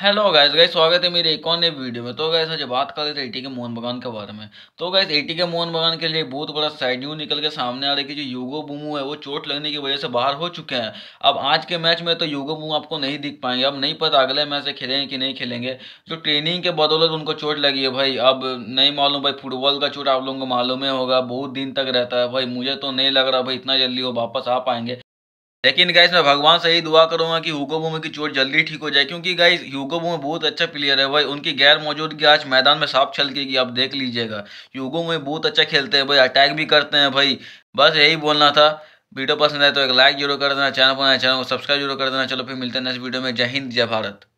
hello guys guys स्वागत है मेरे एक और नए वीडियो में तो गाइस आज बात कर रहे थे एटी के मोहन बगान के बारे में तो गाइस एटी के मोहन बगान के लिए बहुत बड़ा साइड न्यू निकल के सामने आ रहा है कि जो योगो बुमू है वो चोट लगने की वजह से बाहर हो चुके हैं अब आज के मैच में तो योगो बुमू आपको नहीं दिख पाएंगे अब नहीं पता अगले मैच से खेलेंगे कि नहीं खेलेंगे जो ट्रेनिंग के बदौलत उनको चोट लगी है भाई अब नहीं मालूम भाई फुटबॉल का चोट आप लोगों को मालूम ही होगा बहुत दिन तक रहता है भाई मुझे तो नहीं लग रहा भाई इतना जल्दी वो वापस आ पाएंगे लेकिन गाइस मैं भगवान से ही दुआ करूंगा कि हुगो भूमि की चोट जल्दी ठीक हो जाए क्योंकि गाइस हुगो भूमि बहुत अच्छा प्लेयर है भाई उनकी गैर मौजूदगी आज मैदान में साफ छलकेगी आप देख लीजिएगा हुगो भूमि बहुत अच्छा खेलते हैं भाई अटैक भी करते हैं भाई बस यही बोलना था वीडियो पसंद आए तो एक लाइक जरूर कर देना चैनल पर चैनल को सब्सक्राइब जरूर कर देना चलो फिर मिलते हैं नेक्स्ट वीडियो में जय हिंद जय भारत